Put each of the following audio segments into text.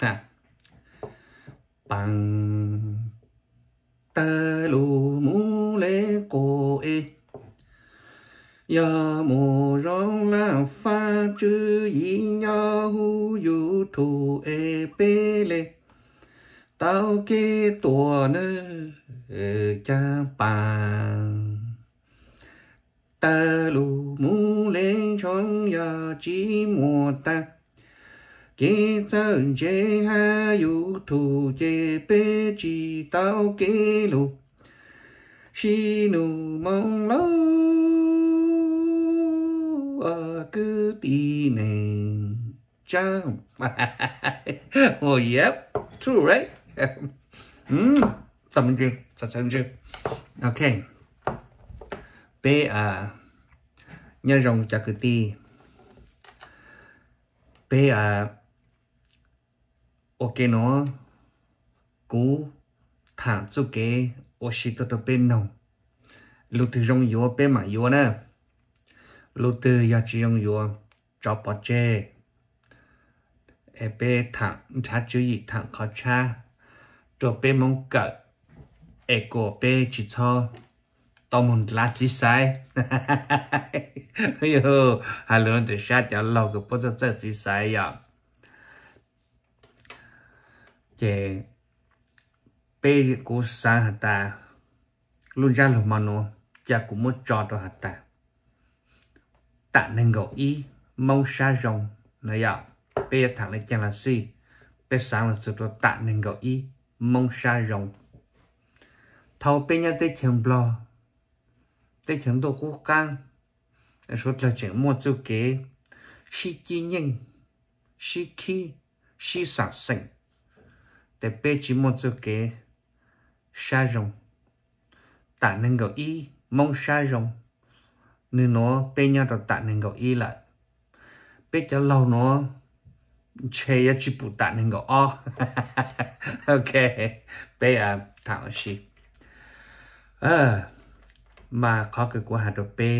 nè bằng tơ lù mũ lê cổ ê giờ mù rong là pha chữ gì nhớ hu dù thù ê bê lê tao kê tùa nơ ờ, cha bằng ta lù mũ lê chóng giờ chỉ mùa ta kế sơn chế ha yu thủ chế bê chỉ tao kế lục xí nụ mong lâu ở cứ tì nè chăng oh yep true right hmm tâm chưa thật sự chưa ok bê à nhớ rồng chặt cứ tì bê à ok nó cú thả cho cái ô xí tao tao bên nào lúc từ rong yếu bên mà yếu nè lúc từ ya chỉ rong yếu cho bỏ chê e bê thả thả chữ gì thả khó cha cho bên mong cỡ e cổ bê chỉ cho tao muốn lá chỉ sai ôi ha luôn từ xa chả lâu cái bữa giờ chỉ sai vậy à che pe ko sa hata luôn ra lo mano cha cũng muốn cho đó ta tạ nên gạo y mong sa rồng là ya pe thằng này chẳng là si pe sáng là sự tạ nên gạo y mong sa rồng thâu pe nhá tới chèm blo tới chèm đồ cố căng số là chèm mua chú kế si chi nhanh si khi si sẵn sàng แต่เป้จิมอนสุเกชาจงตาหนึ่งเกาอีมองชาจงนึโนเป้ยาตตาหนึ่งเกาอีละเป้จะเล่าเนาะเชยจิปุตาหนึ่งเกาอ้อโอเคเป้อ่ะถามชิเออมาขอเกิดกูหาตัวเป้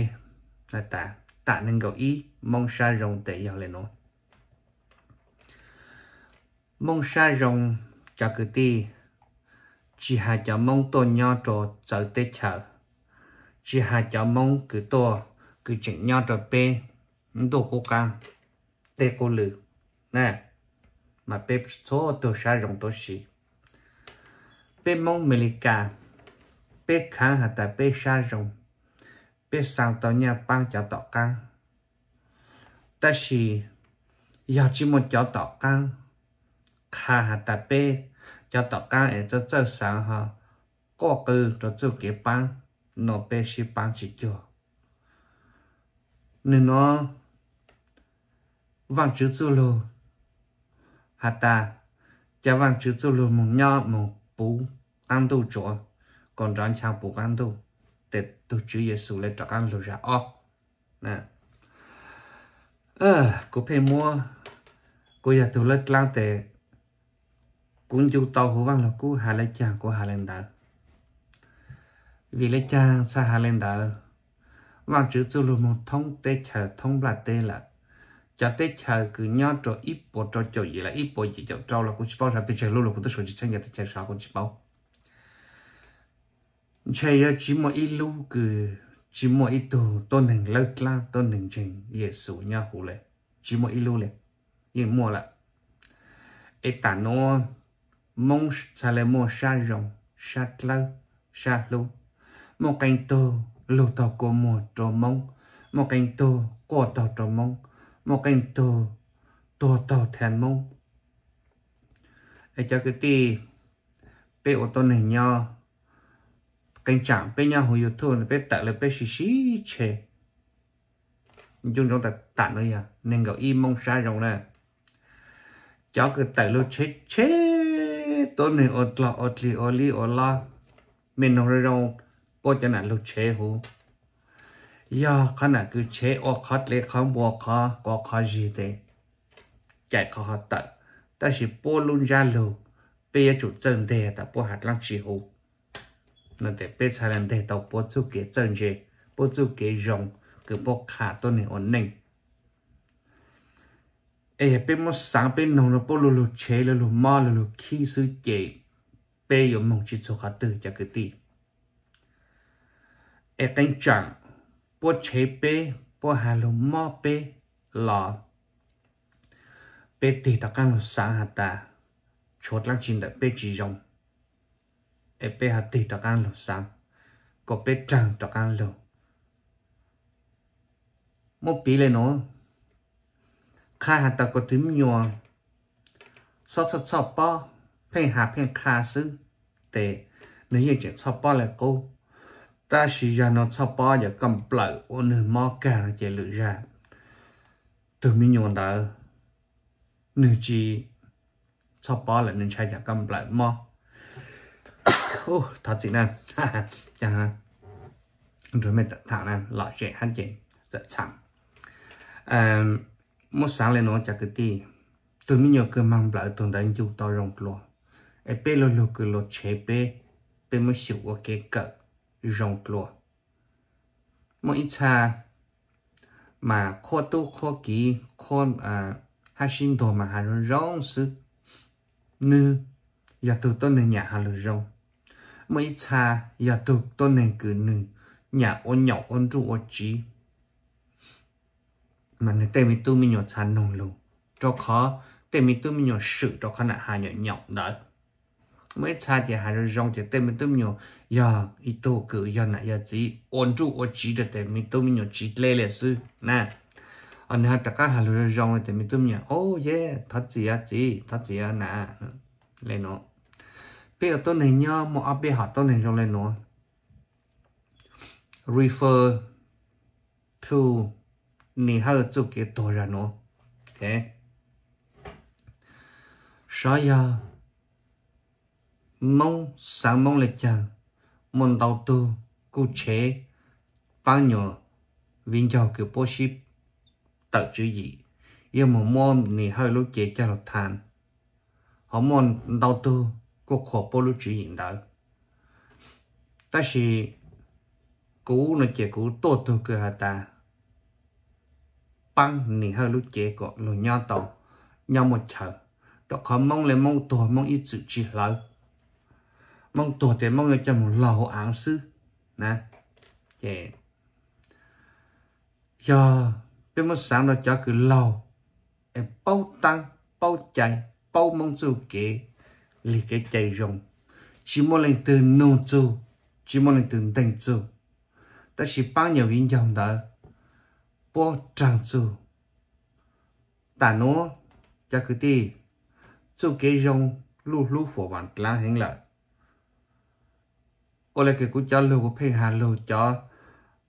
นะตาตาหนึ่งเกาอีมองชาจงแต่ยังเลยเนาะมองชาจง cho cứ ti chỉ hà cho mong tôi nho trò sợ tê chở chỉ hà cho mong cứ to cứ chỉnh nho trò bê đồ cố căng tê cố lử nè mà bê số tôi xa rộng tôi xì bê mong mê lì cả bê khá hà ta bê xa rộng bê sang tàu nhà băng cho tỏ căng ta xì giờ chỉ một cho tỏ căng khá hà ta bê cho tất cả ở cho cho sáng ha có cứ cho cho kế bán nó bé xí bán chỉ cho nên nó vàng chữ chữ lô hạt ta cho vàng chữ chữ lô một nhỏ một bú ăn đủ chỗ còn rắn chào bú ăn tu để tu chữ Giêsu lên cho ăn lô ra ọ nè ờ cô phải mua cô nhà tôi lấy lang tệ cũng dù tàu hồ văn là cú hà lê cha của hà lên đỡ vì lê cha xa hà lên đỡ văn chữ tu lù một thông tê chờ thông là tê là cho tê chờ cứ nhớ cho ít bộ cho chỗ gì là ít bộ gì cho trâu là cũng chỉ bao ra bây giờ luôn là cũng tôi số chỉ sang nhà tôi chờ sao cũng chỉ bao chơi chỉ một ít lúc cứ chỉ một ít đồ tôn hình lâu la tôn hình trình dễ sử nhau hồ lệ chỉ một ít lúc lệ yên mua lại ít tàn nó mong sa le mo sa rong sa tlau sa lu một cánh tô lù tàu cổ mùa trổ mông một cánh tô cổ tàu trổ mông một cánh tô tô tàu thèn mông để cho cái tì bé ô tô này nhau cành chạm bé nhau hồi thua là bé tạ là bé xì xì chê nhưng chúng ta tạ nữa à nên gạo im mong sai rồi nè cho cái tạ luôn chê chê tôi này ở là ở lì ở lì ở la mình nói đâu bao giờ nào lúc chế hú ya khả năng cứ chế ở khát lệ khám bỏ khá có khá gì thế chạy khá hạt tận ta chỉ bao luôn ra lù bây giờ chủ chân đề ta bao hạt lăng chỉ hú nên để bây giờ làm thế tàu bao chú kế chân gì bao chú kế rộng cứ bao khá tôi này ổn định ai bé mò sáng bé nông nó bố lù lù chế lù lù mò lù lù khi sư chế bé yếu mong chỉ số khá tử cho cái tì ai cánh chẳng bố chế bé bố hà lù mò bé lò bé tì tạc căng lù sáng hà ta chốt lăng chín đã bé chỉ rong ai bé hà tì tạc căng lù sáng có bé trăng tạc căng lù một bí lên nó khai hàng tàu của tím nhòa sau sau sau bao phen hà phen kha sư để nếu như chuyện sau bao lại cô ta chỉ ra nó sau bao giờ cầm blợi ô nửa mò cả nó chạy lựa ra từ mi nhòa đó nửa chỉ sau bao là nửa chạy giờ cầm blợi mò ô thật chị nè chẳng hạn dạ. rồi mình thảo nè loại trẻ hắn chị rất chẳng một sáng lên nó chả cái gì tôi mới nhớ cơ mang lại tôi đánh chú to rộng lo ai bé lo lo cứ lo chế bé, bé mới chịu qua cái cỡ rộng lo Mỗi ít cha mà khó tu khó kỹ khó à hai sinh đồ mà hai rong sư nư giờ tôi tôi nên nhà hai rộng, mỗi ít cha giờ tôi tôi nên cứ nư nhà ôn nhỏ ôn trụ ôn trí mà nó tên mình tu mình nhỏ chán nồng lù cho khó tên mình tu mình nhỏ sự cho khó là hà nhỏ nhỏ đó mấy cha thì hà rồi rong thì tên mình tu mình nhỏ giờ ít tô cử giờ nãy giờ chỉ ổn trụ ổn chỉ được tên mình tu mình nhỏ chỉ lê lệ sư nè anh ha tất cả hà rồi rong thì tên mình tu mình nhỏ oh yeah thật gì à chỉ thật gì à nè lê nó bây giờ tôi này nhớ một áp bây họ tôi này rong lê nó refer to ra 你还要做给多人哦，OK？啥呀？mong sáng mong lịch chẳng mong đầu tư cụ chế bao nhiêu viên giàu kiểu bố ship tạo chữ gì yêu mà mong nì hơi lúc chế cho lọt than họ mong đầu tư cụ khổ bố lúc chữ gì đó ta sĩ cú nó chế cú tốt thôi cơ hà ta băng nỉ hơn lúc chế của lù nhau tàu nhau một chờ đó khó mong lên mong tuổi mong ít sự chỉ lâu mong tuổi thì mong người một lầu án sư nè chế giờ biết mất sáng đó cho cứ lầu em bao tăng bao chạy bao mong dù kế lì cái chạy rồng chỉ muốn lên từ nô chú chỉ muốn lên từ đánh chú ta chỉ bao nhiêu viên dòng đó bó trang su ta nó cho cứ đi chú cái rong lu lu phổ bản lá hình lại ô lại cái cú cho lưu của phê hà lưu cho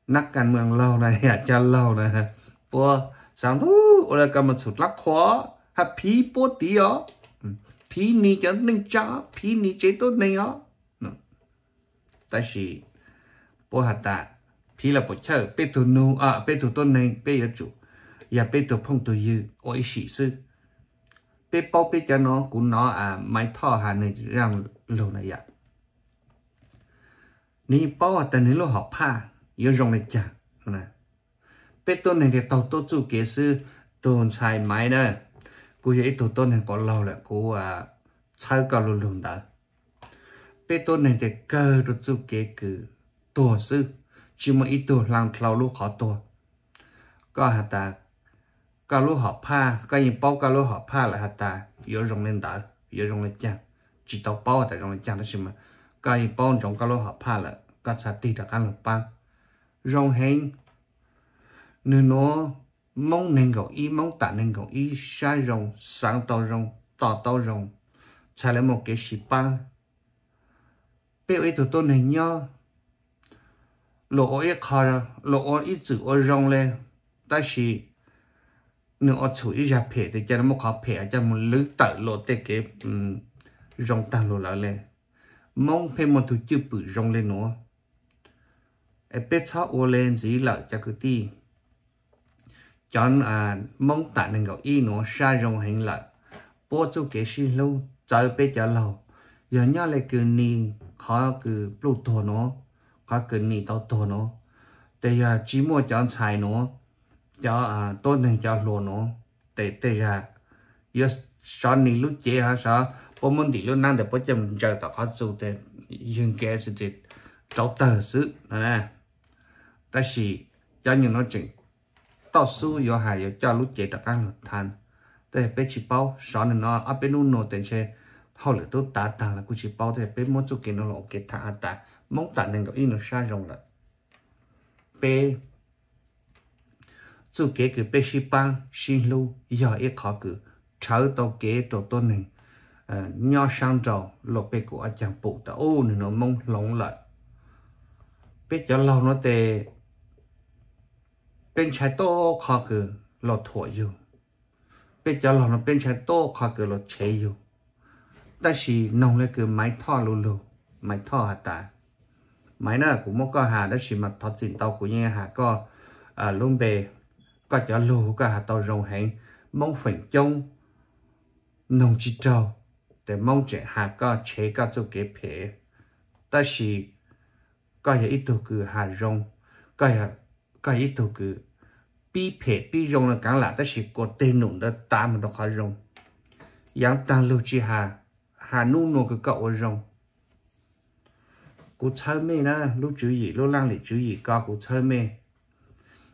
nắc càn mường lâu này à cho lâu này bó sao nó ô lại cái mà sụt lắc khó hả phí bó tí ó ừ, phí ni cho nâng cho phí ni chế tốt này ó tại vì bó hạt tạc พี่ละปเชอเปตุนูอ่ะเปตุต้นในเปยจุอย่าเปตุพงตัวยืโอ้ยสีซึเปเป้าเปจะน้องกุน้ออ่ะไม่ท่อหาในเรื่องลงลนายะนี่เป้าแต่ในโลหอบผ้ายอะรงเลยจังนะเปต้นึงเด็กตอกโตจูเกซือตัวชายไม้เนอะกูจะไอตัวต้นแห่งก็เล่าแหละกูอ่ะใช้กับลุงลุงด้เปต้นึงเด็กเกิดจูเกคือตัวซึ้ chỉ một ít tu làm thâu lúc họ tu có hạt ta có lúc họ pha có những bao có lúc họ pha là hạt ta yếu rong lên đỡ yếu rong lên chăng chỉ tàu bao tại rong lên chăng đó chứ mà có những bao trong có lúc họ pha là có sát tì đã ăn lục ba rong hẹn nên nó mong nên gọi ý mong tạ nên gọi ý sai rong sáng tàu rong tỏ tàu rong trả lại một cái gì ba bây giờ tôi tôi này nhau lỗ ấy khó lỗ ấy chữ ở rong lên ta chỉ nữa chủ ý ra phê thì cho nó một khó phê cho một lưỡi tẩy lỗ tê um rong tăng lỗ lại lên mong phê một thứ chữ bự rong lên nữa em biết sao ô lên gì là cho cái ti chọn à mong tạ nên gọi y nữa xa rong hình lợi bố chú kế xin lâu chờ bê cho lâu giờ nhớ lại cứ ni khó cứ lụt thổ nó hoa cứ nị tao tổ nó để à chỉ mua cho xài nó cho à tốt này cho lúa nó để để à giờ sao nị lúc chế hả sao bố môn thì lúc nãy để bố chậm chờ tao khó chịu để yên kế sự gì cháu tờ sự nè ta chỉ cho những nó chỉnh tao su yo hài yo cho lúc chế tao căng thành để bê chỉ bao sao nó ở bên nó tiền xe họ lựa tôi tả tả là cứ chỉ bảo thế bé muốn cho cái nó là ok thả tả mong tả nên có ý nó sai rồi là bé chú kế cái bé sĩ ba xin lu giờ ít khó cứ cháu tao kế tao tôi này nhỏ sang trò lột bé của anh chàng phụ ta ô nó mong lỏng lại bé cho lâu nó để, bên trái tô khó cứ lột thổi dù bé cho lâu nó bên trái tô khó cứ lột chế dù ta chỉ nông lên cứ máy thọ lù lù máy thọ hả ta máy nó cũng muốn co hà đó chỉ mặt thọ tiền tàu của nhà hà co à, luôn bề có cho lù có hà tàu rồng hẹn mong phải chung nông chỉ trâu để mong trẻ hà co chế có cho kế phê ta chỉ có ít tổ cử hà rồng có có ít tổ cứ bi phê bi rồng là cản là ta chỉ có tên nụng đó ta mà đọc hà rồng yang tăng lưu chi hà hà nu nô cái cậu rồng cụ chơi mê na lúc chữ gì lúc lăng lì chữ gì co cụ chơi mê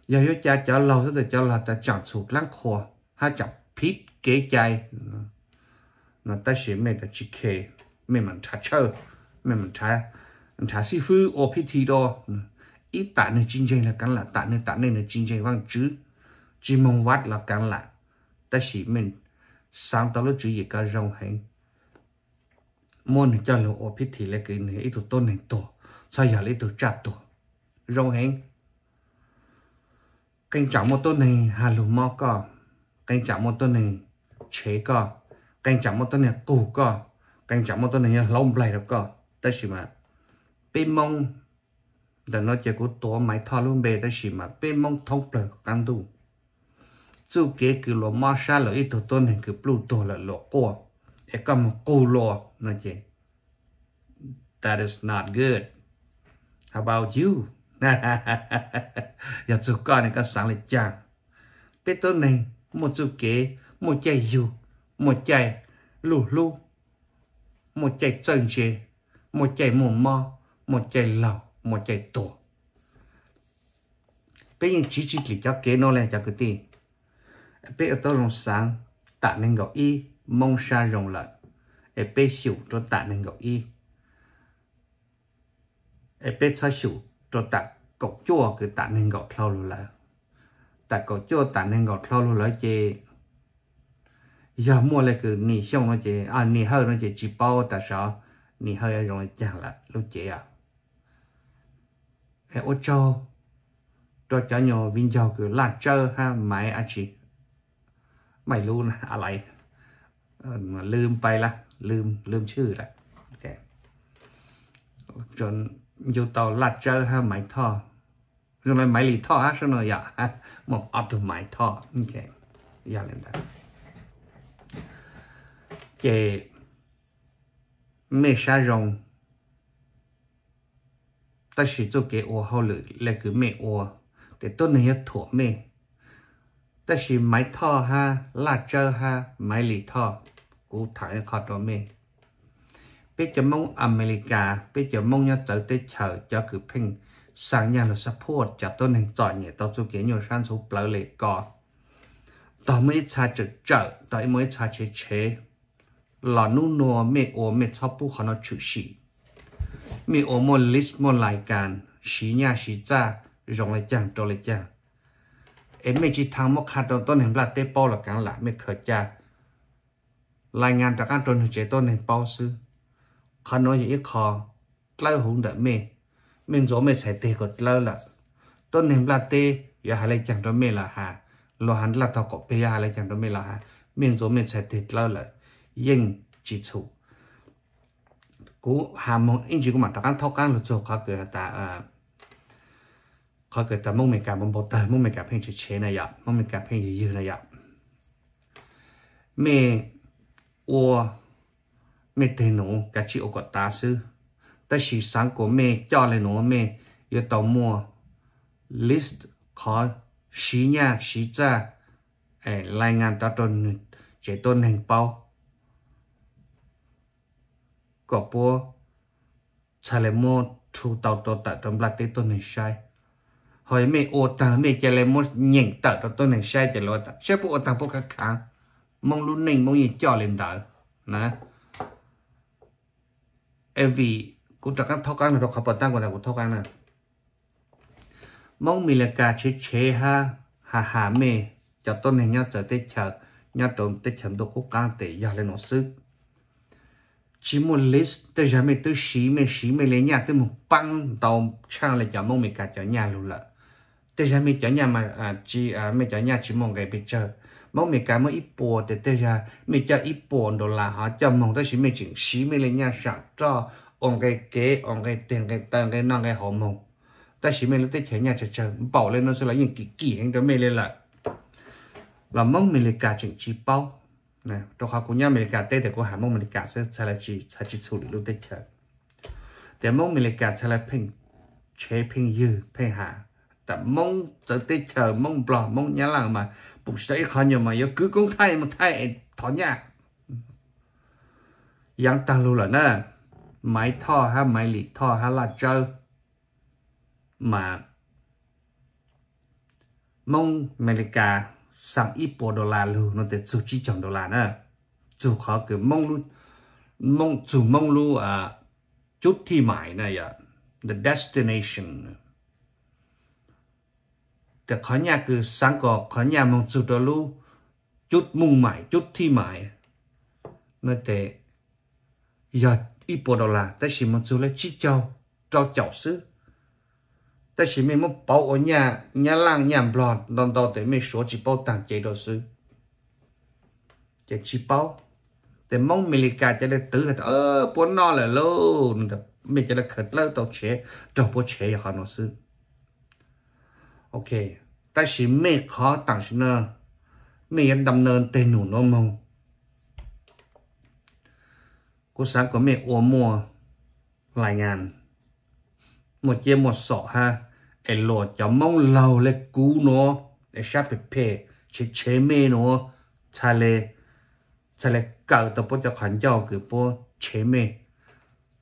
giờ yo cha cho lâu rất là cho là ta chẳng sụt lăng khô ha chẳng pít kế chai, nó ta sẽ mê ta chỉ kê mê mình trả chơi mê mình trả trả sư phu ô pít thi đó ít tạ nơi chinh chính là cắn là tạ nơi tạ nơi là chính chính vang chữ chỉ mong vắt là cắn là ta chỉ mình sáng tạo lúc chữ gì cả rồng hành môn cho lũ ô biết thì lấy cái này ít tụt tôn này tổ sao giờ lấy tụt chặt tổ rau hén canh chảo một tôn này hà lũ mò cò canh chảo một tôn này chế cò canh chảo một tôn này củ cò canh chảo một tôn này lông lại được cò ta chỉ mà bê mông là nó chỉ có tổ máy thò luôn bề ta chỉ mà bê mông thông bờ căng đủ chú kế cứ lỗ mò xa lỗ ít tụt tôn này cứ blue tổ là lỗ cò để cầm cù lỗ Okay. That is not good. How about you? Giờ chú con này có sáng lịch chàng. Bế tốt này, một chú kế, một chạy dù, một chạy lù lù, một chạy chân chế, một chạy mù mò, một chạy lầu, một chạy tổ. Bế nhìn chỉ chỉ lý cho kế nó lên cho cái tì. Bế ở tốt lòng sáng, tạ nên gọi y, mong xa rồng lợn e pe xỉu cho tạ nên gọi y e pe sa cho tạ cậu chua cái tạ nên gọi thâu lù lại tạ cậu chua tạ nên gọi thâu lù lại chê giờ mua lại cứ nì xong nó chê à nì hơi nó chê chỉ bao tạ sao nì hơi rồi chẳng là lúc chê à e ô châu cho cháu nhỏ vinh giàu cứ là chơi ha mày à chị mày luôn à lại ờ, mà là ลืม ลืมชื่อละแกจนอยู่ต่อลัดเจอฮะหมยท่อจนเลยไมาหลีท่อฮะชนอยาฮะหมองอัพตัวหมยท่อโอเค อย่าเล่นได้เจไม่ใช่รง但是做给我好了，่个没我，得都能เจอฮะ买ม哈、辣椒哈、ท่อ cú thằng khó trò mê bây giờ mong America bây giờ mong nhớ tới tới chờ cho cứ ping sang nhà là support cho tôi nên chọn nhẹ tôi chú kiến nhiều sản số lỡ lệ có tôi mới cha chữ chợ tôi mới cha chế chế là nu nô mẹ ô mẹ cho bu khó nó chữ sĩ mẹ ô mô list mô lại càn xí nhà sĩ cha rộng lại chẳng trâu lại chẳng em mẹ chỉ thằng mô khát tôi nên là tế bó là càng lạ mẹ khởi cha là ngàn trạc ăn trồn chế tôn hình bao sư khá nói những khó lâu hùng đợi mê mình gió mê sẽ tê của lâu là tôn hình là tê giờ hai lấy chẳng cho mê là hà lo hắn là thọ có bây giờ hai lấy chẳng cho mê là hà mình gió mê sẽ tê lâu là yên chỉ chủ cú hà mong yên chỉ có mặt trạc ăn thọ ăn là chỗ khá cửa ta à, khó cái ta mong mình cả mong bộ tờ mong mình cả phim chỉ chế này ạ mong mình cả phim gì dư này ạ mẹ mẹ cái của ta sư, 我没得侬，搿只我个大手，但是上个没叫来侬没，要到么 list 考十年十在，哎，来俺到到你这都能包，搿波才来么出到到到到不拉得都能晒。hồi mẹ ô tàng mẹ chả lên một nhìn tờ đó tôi này sai chả lo tàng sẽ bộ ô tàng bộ các kháng mong luôn nình mong gì cho lên đỡ nè em vì cũng chẳng các thao căng này rồi khắp bờ tăng của thằng của thao căng này mong mình là cả chế chế ha hà hà mê cho tôi này nhau trở tết chờ nhau trộm tới chấm đồ cố căng tệ giờ lên nó sức chỉ một list tới giờ mình tới xí mình xí mình lấy nhà tới một băng tàu trang là cho mong mình cả cho nhà luôn lợ tới giờ mình cho nhà mà à, chỉ à, mình cho nhà chỉ mong cái bị chờ mong mình cảm ơn ít bộ để tới ra mình cho ít bộ đồ là họ cho mong tới xí mình chỉ xí mình lên nhà sản cho ông cái kế ông cái tiền cái tăng cái năng cái họ mong tới xí mình lên tới chơi nhà cho chơi bảo lên nó sẽ là những kỳ kỳ hành cho mình lên lại là mong mình lên cả chuyện chỉ bao nè tôi học cũng nhau mình cả tết thì có hàm mong mình cả sẽ sẽ là chỉ sẽ chỉ xử lý lúc tết chơi để mong mình cả sẽ là phim chế phim dư phim hạ ta mong tới tê chờ mong bỏ mong nhá là mà bụng sẽ khó nhiều mà yêu cứ cũng thay một thay thọ nhà yang ta lu là nè máy thọ ha máy lịch thọ ha là chơi mà mong America sang ít bộ đô la lu nó để chủ chi chồng đô la nè chủ khó cứ mong luôn mong chủ mong lu à chút thi mãi này à dạ. the destination แต่ขอญาคือสังกอกขอญามองจุดลูจุดมุ่งหมายจุดที่หมายเมื่อแต่ยอดอีปดอลาแต่สิมันจุเลยชิเจ้าเจ้าเจ้าซื้อแต่สิไม่มันเป่าอันยาญาล่างญาบลอดดอนดอแต่ไม่สวจิเป่าต่างใจดอซื้อจะชิเป่าแต่มองเมริกาจะได้ตื้อเออปนนอเลยลูกแต่ไม่จะได้เขิดเล่าตัวเชะจบปวเชะอย่างเขาหนอซื้อ ok ta chỉ mê khó tặng chỉ nơ mê đâm nơ tê nụ nó mông cô sáng mẹ ua mùa lại ngàn một chia một sọ ha để lộ cho mong lâu lê cú nó để sát chế chế mê nó chả lê chả lê cậu tập bố cho khán giàu cứ bố chế mê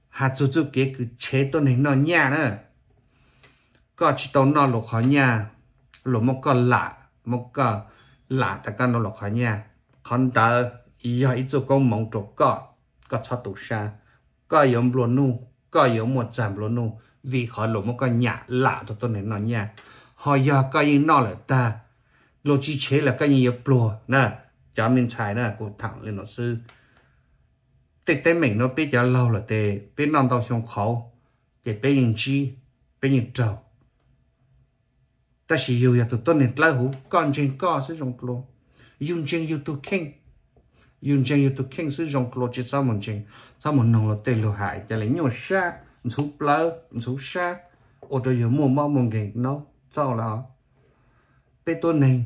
hạt chú chú kế chế tôn hình nó nhà nữa có chỉ tao nó lục khỏi nha, lục một cái lạ một cái lạ ta cái nó lục khỏi nha, còn ta giờ ít chỗ con mong chỗ có có cho tụ xa có yếm luôn nu có yếm một giảm luôn nu vì khỏi lục một cái nhà lạ cho tôi nên nó nha, họ giờ cái gì nó là ta lô chi chế là cái gì plua nè cho mình xài nè cụ thẳng lên nó sư tết tết mình nó biết cho lâu là tê biết non tao xong khẩu để biết nhìn chi biết nhìn trâu ta chỉ yêu ya tu tôn nền lai hú con trên co sử lo dùng trên yêu tu kinh dùng trên yêu tu kinh sử dụng lo chỉ sao mình trên sao mình nông là tê lo hại cho lấy nhiều xa số lơ số xa ô tô yêu mua mau mong gì nó sao là tê tôn nền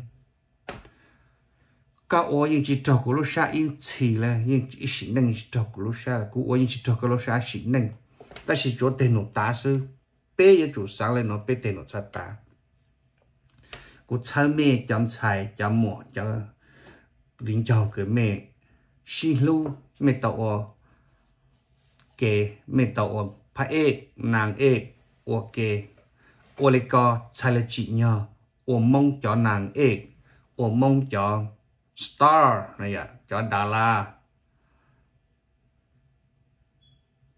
các ô yên chỉ trọc của lô xa yên chỉ là yên chỉ xịn năng chỉ trọc của lô xa cú ô yên chỉ trọc của lô xa xịn năng ta chỉ chỗ tiền nó tá sư bé yêu chủ sáng lên nó bé tiền nó sát tá กูใช้เมจำใช้จำหมอจะวิ่งเจ้าเกิดเมชิลูเมตาอเกเมตาอพระเอกนางเอกโอเกโอเลกอชายละจิเนาะโอมงจอนางเอกโอมงจอสตาร์นี่ยจอดารา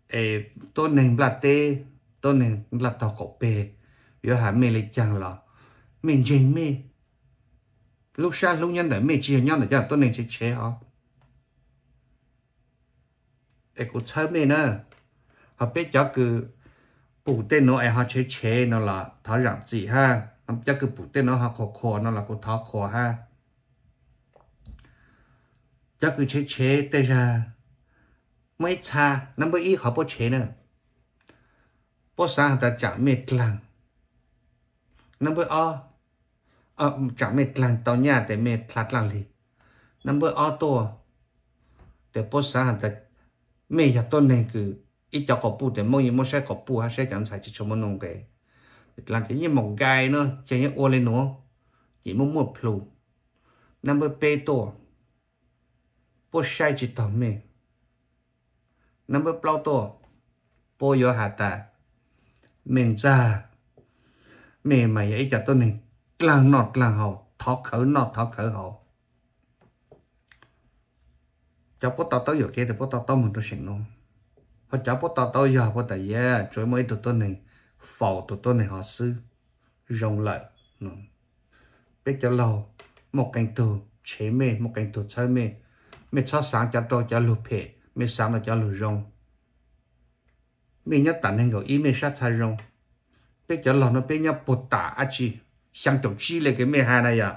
เอต้นหนึ่งปลาเต้ต้นหนึ่งปลาตอกเปเดี๋ยวหาเมลิจังหรอ mình dễ mê lúc xa lúc nhân để mê chỉ nhau để cho tôi nên chế chế họ để cũng chơi mê nữa họ biết cho cứ bù tên nó em họ chế chế nó là tháo rằng gì ha làm cho cứ bù tên nó họ khổ khổ nó là cô tháo khổ ha cho cứ chế chế tê ra mấy cha năm bữa ít họ bố chế nữa bố sáng ta chẳng mệt lặng năm bữa o ờ chả mệt lằng tao nhà để mệt lạt lằng thì number auto để bố sáng hẳn tại mẹ nhà tôi này cứ ít cho cọp bù để mỗi những mỗi xe cọp bù hay xe chẳng xài chỉ cho mỗi nông cái làm thế như một gai nữa chỉ như ô lên nữa chỉ muốn một plu number bê tổ bố sai chỉ tao mẹ number plau tổ bố yo hạ ta mình ra mẹ mày ấy cho tôi này là nọt là hậu thọ khởi nọt thọ khởi hậu. cháu bố tao tao hiểu kia thì bố tao tao mình tôi xin luôn họ cháu bố tao tao giờ bố tao yeah chuối mấy tụi tôi này phò tụi tôi này họ sư rồng lại nó biết cho lâu một cảnh từ chế mê một cảnh từ chơi mê mê cho sáng cho tôi cho lụp hệ mê sáng là cho lụp rồng mê nhất tận hình gọi ý mê sát thay rồng biết cho lâu nó biết nhất bột tả achi sang chục chi lên cái mẹ hai này à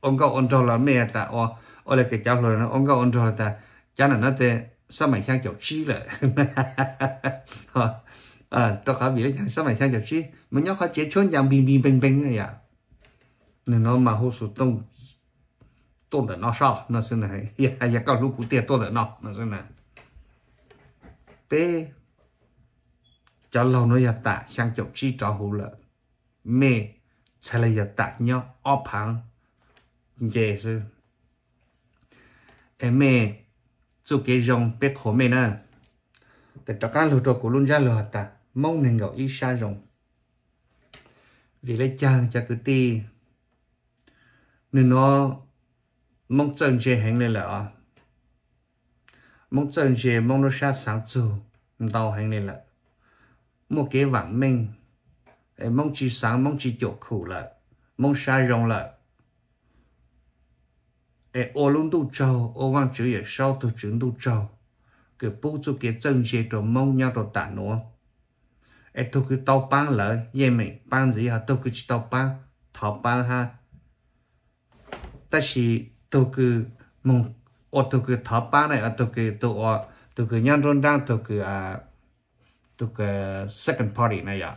ông có ôn trâu là mẹ ta ô ô là cái cháu rồi nó ông có ôn trâu là ta cháu là nó thế sao mày sang chụp chi lại à ờ, ờ, tao khá bị chẳng sao mày sang chục chi mình nhóc khó chế chốn nhàng bình bình bình bình này à nên nó mà hô số tông tông được nó sao nó xin này ya ya cao lúc cụ tiền tông được nó nó xin này bé cháu lâu nó ya tạ sang chục chi cháu hú là mẹ sẽ là giờ tại nhau ọp hàng dễ chứ em mẹ chú cái rong bé khổ mẹ nè tại tất cả lựa chọn của luôn ra lựa ta mong nên gọi ít xa rong vì lấy chàng cho cứ ti nên nó mong chân chế hẹn lên là mong chân chế mong nó xa sáng chủ đau hẹn lên là một cái vạn mình mong chỉ sáng mong chỉ chỗ khổ là mong sai rong là ê ô luôn tu trâu ô văn chữ ở sau tu chứng tu trâu cái bút cho cái chân chế đồ mong nhau đồ tạ nữa ê tôi cứ tao bán lợi yên mình bán gì hả tôi cứ chỉ tao bán thọ bán ha ta chỉ tôi cứ mong ô tôi cứ thọ bán này à, ô tôi cứ tôi tôi cứ nhân rôn đang tôi cứ à tôi cứ second party này à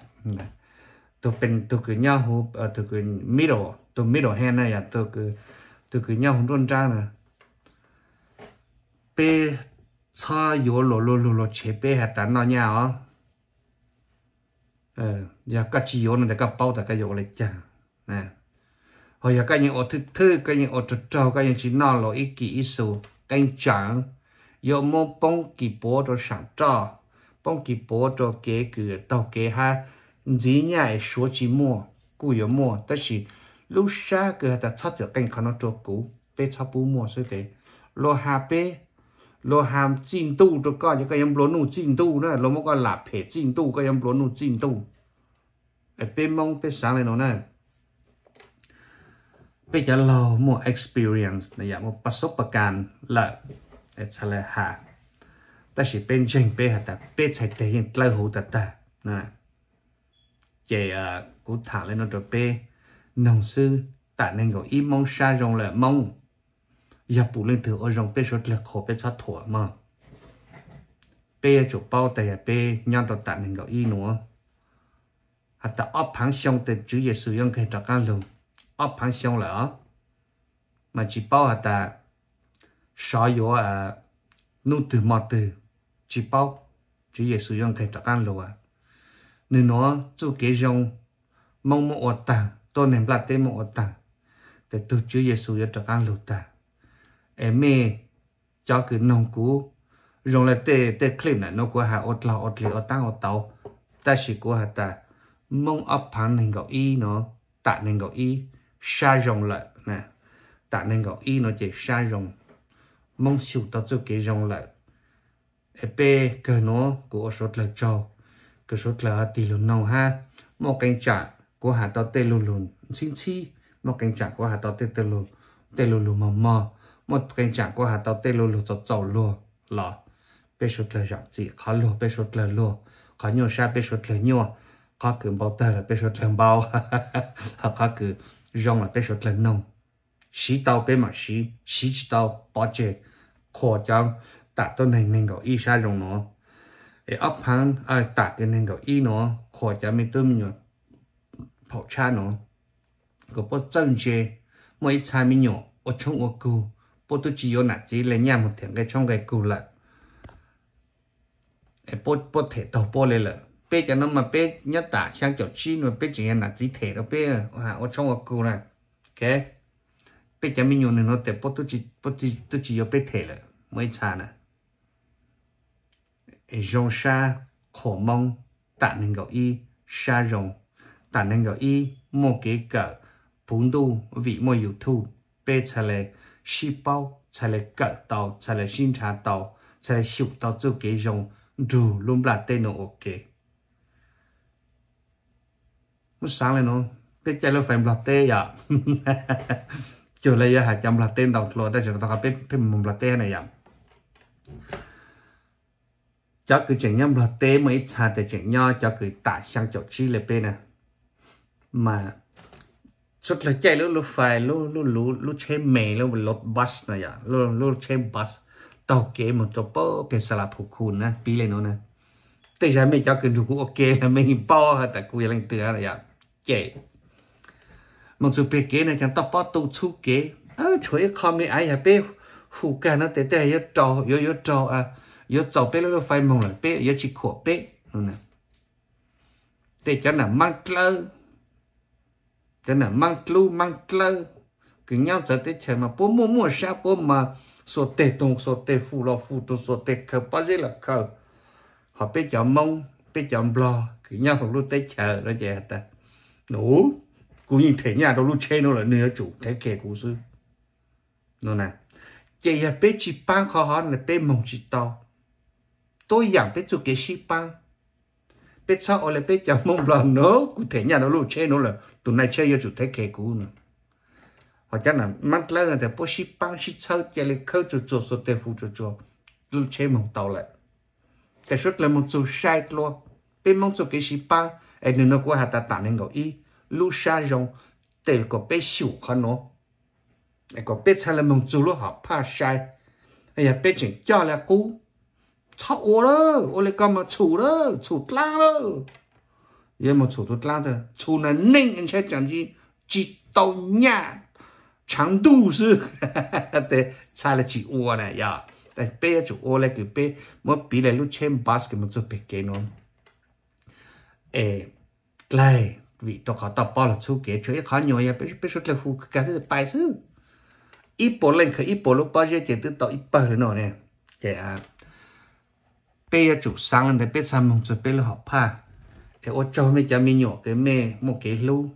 tôi bên tôi cứ nhau hú ờ, tôi cứ middle tôi middle hand này à tôi cứ tôi cứ nhau hụp run ra nè bê cho yếu lô lô lô lô chế bê hạt tán nó nhau ờ giờ các chị yếu này các bao các yếu lại chả nè hồi giờ các những ở thứ thứ các những ở trâu trâu các những chỉ nó lô ít kỹ ít số canh chẳng yếu mô bông kỳ bố cho sản trò bông kỳ bố cho kế cửa tàu kế ha น人家说起么，古有么，但是路上个他操作跟可ม做古，被แต่ส以得落ั被。เราหามจิ้งตู้ตัวก็ยังก็ยังบลนูจิงตู้นะเราม่ก็หลับเพจจิงตู้ก็ยังบลนูจิงตู้ไอเป็นมองเป็นสังเลยนนองนะเป็นจะเราหมด experience นะอย่างหมดประสบการณ์ละไอทะเลหาแต่สิเป็นจริงเป็นแต่เป็นใช้แต่ยังเล่าหูแต่แต่นะ chị ờ, cũng thả lên nó rồi bê nông sư tại nên gọi ít mong xa rong là mong giờ phụ lên thử ở rong bê số là khổ bê sát thủa mà bê chỗ bao tay bê nhau đó tại nên gọi ít nữa hạt ta ấp hàng xong chủ chữ sử dụng yong khen trạc luôn ấp hàng xong là mà chỉ bao hạt ta sáu yếu à nụ từ mọt từ chỉ bao chủ chữ sử dụng yong khen trạc luôn à nên nó chỗ kế dòng mong mộ ọt tà to nèm lạt tê mộ ọt tà để từ chúa giêsu cho trạc ăn lụt tà em mê cho cứ nông cú rồi là tê tê clip này nó của hạ ọt là ọt lì ọt tăng ọt tàu ta chỉ có hạ ta mong ấp phán nền gạo y nó tạ nền gạo y xa rồng lại nè tạ nền gạo y nó chỉ xa rồng mong siêu tao cho kế dòng lại ép cờ nó của ọt lợt trâu cái sốt là tỷ lùn nông ha một cánh trả của hà tao tê lùn lùn xin chi một cánh trả của hà tao tê tê lùn tê lùn lùn mò mờ một cánh trả của hà tao tê lùn lùn chọc chọc lùa lọ bê sốt là giọng gì khó lùa bê sốt là lùa khó nhiều xa bê sốt là nhiều khó cứ bao tê là bê số là bao khó cứ rong là bê sốt là nông xí tao bê mà xí xí chỉ tao bỏ chê khó chăng tạ tôi này mình có ý xa rong nó e up ai ta cái nên gọi y nó khỏi cha mình tôi mình nhỏ cha nó có chân chế mỗi cha mình nhỏ ở trong ở cù bao tôi chỉ có nạt chỉ lấy nhà một thằng cái trong cái cù lại e bao thể tàu bao lên lại bé cho nó mà bé nhất tả sang chỗ chi mà bé chỉ là chỉ thể nó bé à ở trong ở cù này cái bé cho mình nhỏ này nó để bao tôi chỉ bao tôi chỉ có bé thể lại mới cha này rong sha khổ mong tạ nên gọi y sha rong tạ nên gọi y mô kế cỡ bún đu vị mô yu thu bê chà lệ xì bao chà lệ cỡ tàu chà lệ xin trà tàu chà lệ xịu tàu chú kế rong dù lùm là tên nó ok mất sáng lên nó cái chạy nó phải là tê cho à? chiều lấy hạt chăm là tên đầu lọ đây cho ta có biết phim mồm là tê này ạ à? cho cứ chuyện nhâm là tế mấy cha để chuyện nho cho cứ tả sang chỗ chi là bên nè mà chút là chạy lúc lúc phải lúc lúc lúc lúc chơi mè lúc lúc bus này à lúc lúc chơi bus tàu kế một chỗ bơ bên sà là phục khun nè pi lên nó nè tới giờ mình cho cứ đủ cũng ok là mình bỏ hết tại cô đang tựa này à chạy một số bé kế này chẳng tao bỏ tu chú kế à chuối không đi ai à bê phụ cả nó tệ tệ yếu trò yếu yếu trò à yo chào bé lo phải mong là bé yo chỉ khổ bé luôn nè để cho là mang lơ cho là mang lu mang lơ cứ nhau giờ tới chơi mà bố mua mua sao bố mà số tệ tung số tệ phụ lo phụ tung số tệ khờ bao giờ là khờ họ bé chọn mong bé chọn lo cứ nhau họ luôn tới chờ đó vậy ta đủ cũng nhìn thấy nhà đâu luôn chơi nó là nơi chủ thế kể cố sư nó nè chị là bé chỉ bán khó hơn là bé mong chỉ to tôi giảm bé chụp cái shipa bé sao ở lại bé giảm mông là nó cụ thể nhà nó luôn chơi nó là tuần này chơi vô chủ thế kề cũ nữa hoặc chắc là mắt lớn là để bố shipa sau chơi lại khâu chủ chủ số tiền phụ chủ chủ luôn chơi mông tàu lại cái suất là một số sai luôn bé mong chụp cái shipa em đừng nó có hạt ta tạm nên gọi y lu sa rong để có bé xỉu khăn nó có bé sao là mông chủ luôn họ pa sai bây giờ à bé chỉ cho là cũ chậu đó ô lại cầm mà chủ đó chủ tla đó ye mà chủ tụt tla đó chủ là nên anh sẽ chẳng gì chỉ tàu nhà chẳng đủ sư thế sai là chỉ ô này ya tại bé chủ ô lại cái bé mà bị lại lúc chém basket mà cho bé cái nó ê lại vì tôi có tập bao là chú kế cho khó nhiều ya à, bé bé chút là phụ cái thứ tài sư ít bộ lên khởi ít bộ lúc bao giờ chỉ tự tạo ít bao rồi nó nè cái à bây chủ sáng lên thì bây sáng mong e cho bây là học pa để ô cho mấy cha mình nhỏ cái mẹ một cái lú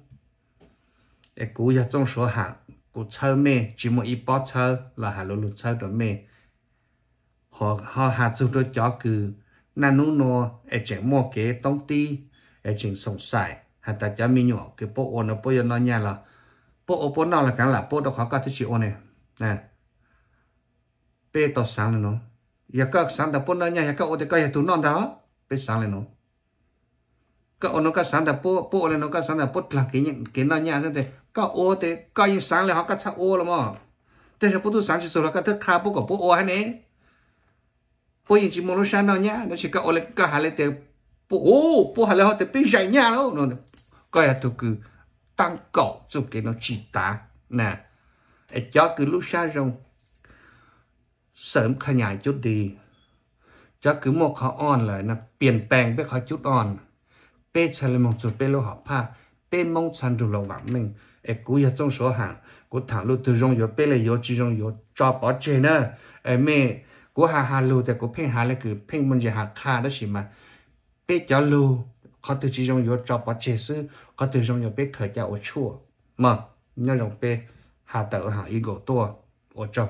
để cú ra trong số hàng cú chơi mẹ chỉ một ít bó chơi là hà lô lô chơi đó mẹ họ họ hà xuống cho chó cứ nà nú nô để chỉnh một cái tông ti để e chỉnh sống sải hà ta cha mình nhỏ cái bộ ôn nó bộ giờ nó nhà là bộ ô bộ nào là cái là bộ đó khó có thứ chịu ôn này nè bây tao sáng lên nó giờ các sáng tạo bốn nha giờ các ô thì các non đó biết sáng lên nó các ô nó các sáng tạo bốn bốn lên nó các sáng tạo bốn là cái những cái non nha thế thì các ô thì các những sáng lên họ các sao ô lắm mà thế thì bốn tu sáng chỉ số là các thức khá bốn của bốn ô hay nè bốn những chỉ muốn nó sáng non nha nó chỉ các ô lên các hai lên thì bốn ô bốn hai lên họ thì biết dạy nha đâu nó các tụ cứ tăng cậu cho cái nó chỉ tá nè cho cứ lúc sáng rồi เสริมขยายจุดดีจะคือโมกเขาอ่อนเลยนะเปลี่ยนแปลงไปขอจุดอ่อนเป้ชันเลยมองจุดเป้โลหอบผ้าเป้มองชันดูระหว่างมึงไอ้กูอยากจงสัวห่างกูถามลูกตัวรงโยเป้เลยโยจีรงโยจอปอเจเนอร์ไอ้เม่กูหาหาลูแต่กูเพ่งหาเลยคือเพ่งมันจะหาค่าได้สิมาเป้จอลูเขาตัวจีรงโยจอปอเจซื้อเขาตัวรงโยเป้เคยจะโอชั่วมาเนี่ยรงเป้หาเต๋อหาอีโกตัวโอจอบ